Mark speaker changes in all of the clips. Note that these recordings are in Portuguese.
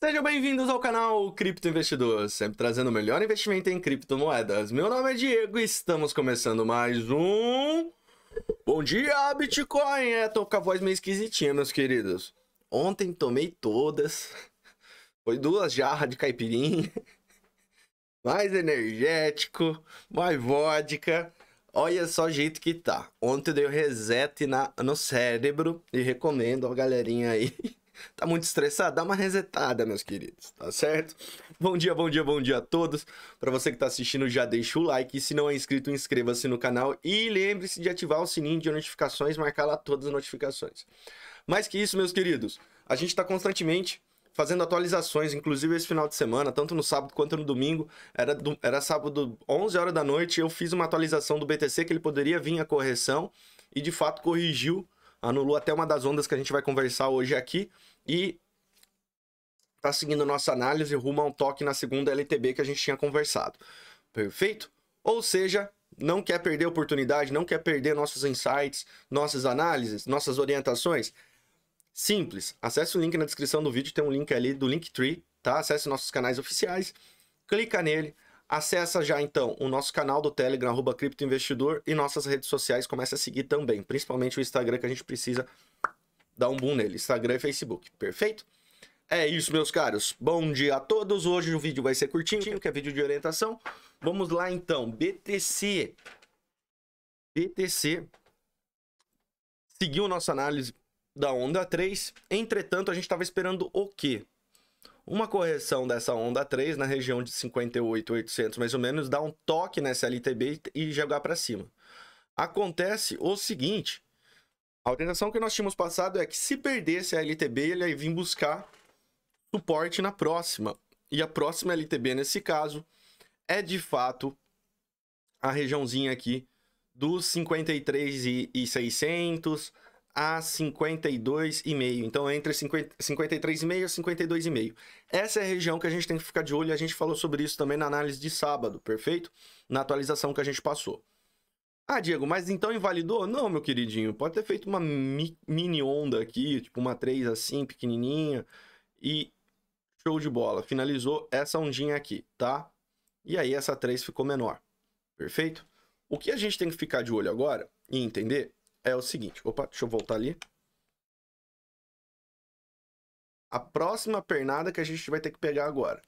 Speaker 1: Sejam bem-vindos ao canal Cripto Investidor, sempre trazendo o melhor investimento em criptomoedas. Meu nome é Diego e estamos começando mais um. Bom dia, Bitcoin! É, tô com a voz meio esquisitinha, meus queridos. Ontem tomei todas. Foi duas jarras de caipirinha. Mais energético, mais vodka. Olha só o jeito que tá. Ontem eu dei o um reset na, no cérebro e recomendo a galerinha aí. Tá muito estressado? Dá uma resetada, meus queridos, tá certo? Bom dia, bom dia, bom dia a todos. Para você que tá assistindo, já deixa o like. Se não é inscrito, inscreva-se no canal e lembre-se de ativar o sininho de notificações, marcar lá todas as notificações. Mais que isso, meus queridos, a gente está constantemente fazendo atualizações, inclusive esse final de semana, tanto no sábado quanto no domingo. Era, do, era sábado, 11 horas da noite, eu fiz uma atualização do BTC que ele poderia vir a correção e de fato corrigiu, anulou até uma das ondas que a gente vai conversar hoje aqui e está seguindo nossa análise rumo a um toque na segunda LTB que a gente tinha conversado. Perfeito? Ou seja, não quer perder oportunidade, não quer perder nossos insights, nossas análises, nossas orientações? Simples. Acesse o link na descrição do vídeo, tem um link ali do Linktree, tá? Acesse nossos canais oficiais, clica nele, acessa já então o nosso canal do Telegram, arroba criptoinvestidor e nossas redes sociais, começa a seguir também, principalmente o Instagram que a gente precisa dar um boom nele, Instagram e Facebook, perfeito? É isso, meus caros. Bom dia a todos. Hoje o vídeo vai ser curtinho, que é vídeo de orientação. Vamos lá então, BTC. BTC seguiu nossa análise da onda 3. Entretanto, a gente estava esperando o quê? Uma correção dessa onda 3 na região de 58,800 mais ou menos, dá um toque nessa LTB e jogar para cima. Acontece o seguinte, a orientação que nós tínhamos passado é que se perdesse a LTB, ele ia vir buscar suporte na próxima. E a próxima LTB, nesse caso, é de fato a regiãozinha aqui dos 53,600 a 52,5. Então, é entre 53,5 e 52,5. Essa é a região que a gente tem que ficar de olho. A gente falou sobre isso também na análise de sábado, perfeito? Na atualização que a gente passou. Ah, Diego, mas então invalidou? Não, meu queridinho. Pode ter feito uma mi mini onda aqui, tipo uma 3 assim, pequenininha. E show de bola. Finalizou essa ondinha aqui, tá? E aí essa 3 ficou menor. Perfeito? O que a gente tem que ficar de olho agora e entender é o seguinte. Opa, deixa eu voltar ali. A próxima pernada que a gente vai ter que pegar agora.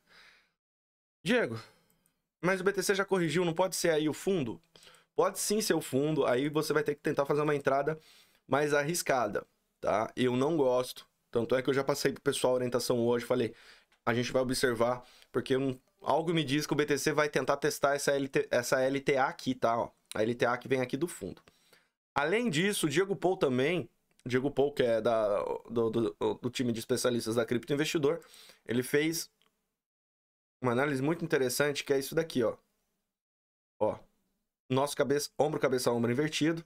Speaker 1: Diego, mas o BTC já corrigiu, não pode ser aí o fundo? Pode sim ser o fundo, aí você vai ter que tentar fazer uma entrada mais arriscada, tá? Eu não gosto, tanto é que eu já passei pro pessoal a orientação hoje, falei, a gente vai observar, porque um, algo me diz que o BTC vai tentar testar essa, LT, essa LTA aqui, tá? Ó, a LTA que vem aqui do fundo. Além disso, o Diego Paul também, Diego Paul, que é da, do, do, do time de especialistas da Cripto Investidor, ele fez uma análise muito interessante que é isso daqui, ó. Ó, nosso cabeça, ombro, cabeça, ombro invertido,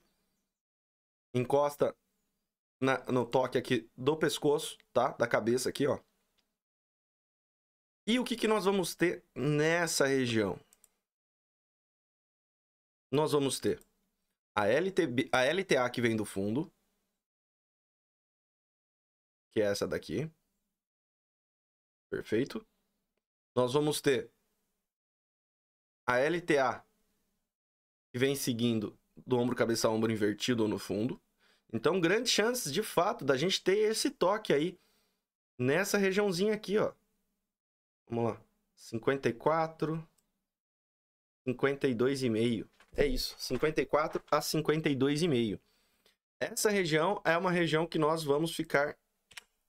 Speaker 1: encosta na, no toque aqui do pescoço, tá? Da cabeça aqui, ó. E o que, que nós vamos ter nessa região? Nós vamos ter a, a LTA que vem do fundo, que é essa daqui. Perfeito. Nós vamos ter a LTA que vem seguindo do ombro cabeça ombro invertido ou no fundo. Então, grandes chances de fato da gente ter esse toque aí nessa regiãozinha aqui, ó. Vamos lá. 54 52,5. É isso, 54 a 52,5. Essa região é uma região que nós vamos ficar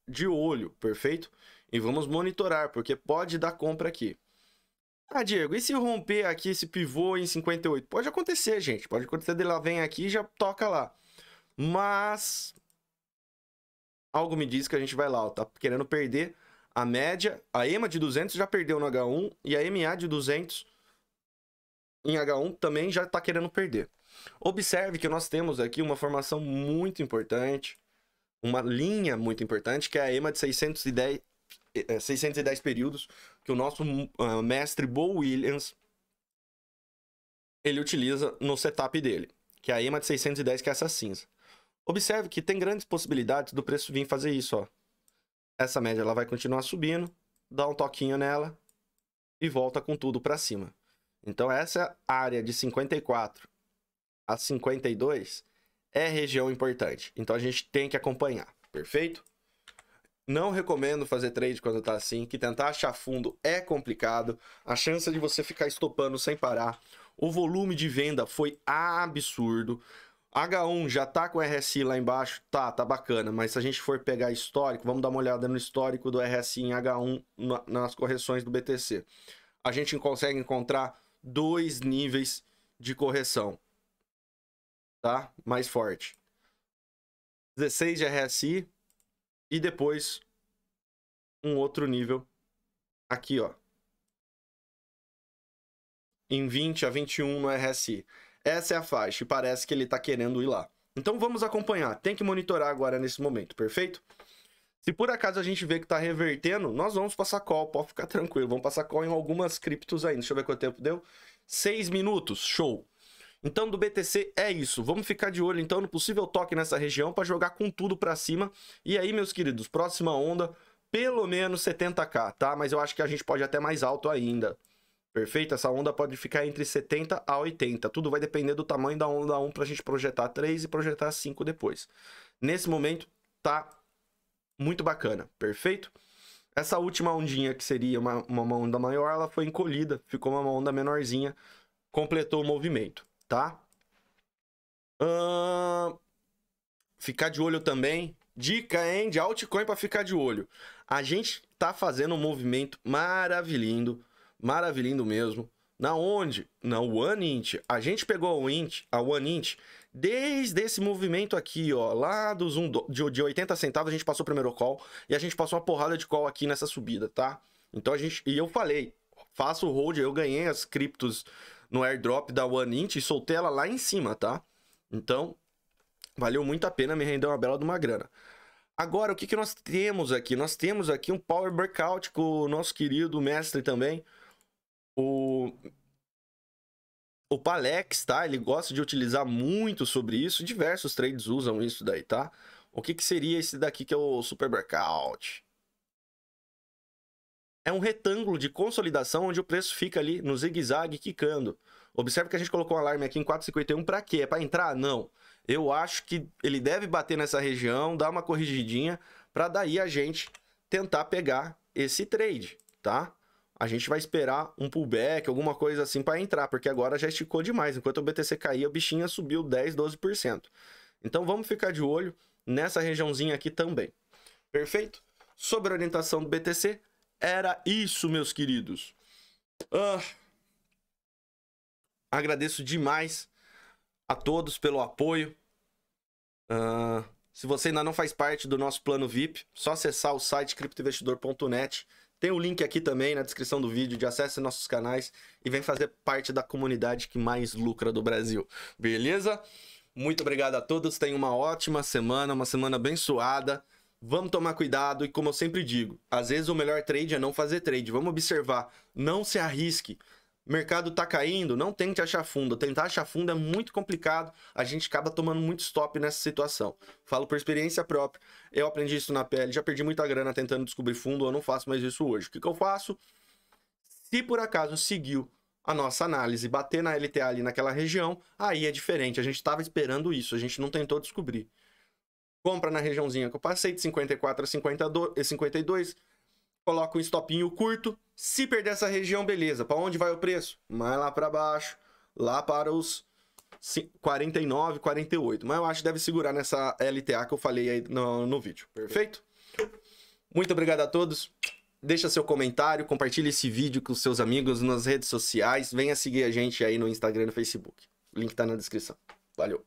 Speaker 1: de olho, perfeito? E vamos monitorar, porque pode dar compra aqui. Ah, Diego, e se romper aqui esse pivô em 58? Pode acontecer, gente. Pode acontecer dele lá vem aqui e já toca lá. Mas algo me diz que a gente vai lá, ó, tá querendo perder a média, a EMA de 200 já perdeu no H1 e a MA de 200 em H1 também já está querendo perder. Observe que nós temos aqui uma formação muito importante, uma linha muito importante, que é a EMA de 610, 610 é, períodos, que o nosso uh, mestre Bo Williams ele utiliza no setup dele, que é a EMA de 610, que é essa cinza. Observe que tem grandes possibilidades do preço vir fazer isso, ó. Essa média ela vai continuar subindo, dá um toquinho nela e volta com tudo para cima. Então, essa área de 54 a 52 é região importante. Então, a gente tem que acompanhar, perfeito? Não recomendo fazer trade quando tá assim, que tentar achar fundo é complicado. A chance de você ficar estopando sem parar. O volume de venda foi absurdo. H1 já tá com RSI lá embaixo, tá, tá bacana, mas se a gente for pegar histórico, vamos dar uma olhada no histórico do RSI em H1 na, nas correções do BTC. A gente consegue encontrar dois níveis de correção, tá? Mais forte. 16 de RSI e depois um outro nível aqui, ó. Em 20 a 21 no RSI. Essa é a faixa e parece que ele está querendo ir lá. Então vamos acompanhar. Tem que monitorar agora nesse momento, perfeito? Se por acaso a gente vê que tá revertendo, nós vamos passar call, pode ficar tranquilo. Vamos passar call em algumas criptos ainda. Deixa eu ver quanto tempo deu. Seis minutos, show. Então do BTC é isso. Vamos ficar de olho então no possível toque nessa região para jogar com tudo para cima. E aí, meus queridos, próxima onda, pelo menos 70k, tá? Mas eu acho que a gente pode até mais alto ainda. Perfeito? Essa onda pode ficar entre 70 a 80. Tudo vai depender do tamanho da onda 1 para a gente projetar 3 e projetar 5 depois. Nesse momento, tá muito bacana, perfeito? Essa última ondinha, que seria uma, uma onda maior, ela foi encolhida, ficou uma onda menorzinha, completou o movimento, tá? Uh... Ficar de olho também. Dica, hein, de altcoin para ficar de olho. A gente tá fazendo um movimento maravilhindo, maravilhindo mesmo. Na onde? Na one inch A gente pegou a inch a inch Desde esse movimento aqui, ó, lá dos um, de, de 80 centavos, a gente passou o primeiro call e a gente passou uma porrada de call aqui nessa subida, tá? Então a gente. E eu falei, faço o hold, eu ganhei as criptos no airdrop da One Inch e soltei ela lá em cima, tá? Então, valeu muito a pena, me rendeu uma bela de uma grana. Agora, o que, que nós temos aqui? Nós temos aqui um power breakout com o nosso querido mestre também, o o Palex, tá? Ele gosta de utilizar muito sobre isso. Diversos trades usam isso daí, tá? O que, que seria esse daqui que é o Super Breakout? É um retângulo de consolidação onde o preço fica ali no zigue-zague quicando. Observe que a gente colocou um alarme aqui em 4,51 para quê? É para entrar? Não. Eu acho que ele deve bater nessa região, dar uma corrigidinha para daí a gente tentar pegar esse trade, tá? a gente vai esperar um pullback, alguma coisa assim para entrar, porque agora já esticou demais. Enquanto o BTC caía, a bichinha subiu 10, 12%. Então vamos ficar de olho nessa regiãozinha aqui também. Perfeito? Sobre a orientação do BTC, era isso, meus queridos. Ah, agradeço demais a todos pelo apoio. Ah, se você ainda não faz parte do nosso plano VIP, só acessar o site criptoinvestidor.net.com tem o um link aqui também na descrição do vídeo de acesse nossos canais e vem fazer parte da comunidade que mais lucra do Brasil. Beleza? Muito obrigado a todos. Tenham uma ótima semana, uma semana abençoada. Vamos tomar cuidado e como eu sempre digo, às vezes o melhor trade é não fazer trade. Vamos observar, não se arrisque. O mercado tá caindo, não tente achar fundo. Tentar achar fundo é muito complicado. A gente acaba tomando muito stop nessa situação. Falo por experiência própria. Eu aprendi isso na pele, já perdi muita grana tentando descobrir fundo, eu não faço mais isso hoje. O que, que eu faço? Se por acaso seguiu a nossa análise, bater na LTA ali naquela região, aí é diferente. A gente estava esperando isso, a gente não tentou descobrir. Compra na regiãozinha que eu passei, de 54 a 52, coloca um stopinho curto. Se perder essa região, beleza. Para onde vai o preço? Mais lá para baixo, lá para os 49, 48. Mas eu acho que deve segurar nessa LTA que eu falei aí no, no vídeo. Perfeito? Muito obrigado a todos. Deixa seu comentário, compartilhe esse vídeo com seus amigos nas redes sociais. Venha seguir a gente aí no Instagram e no Facebook. O link tá na descrição. Valeu!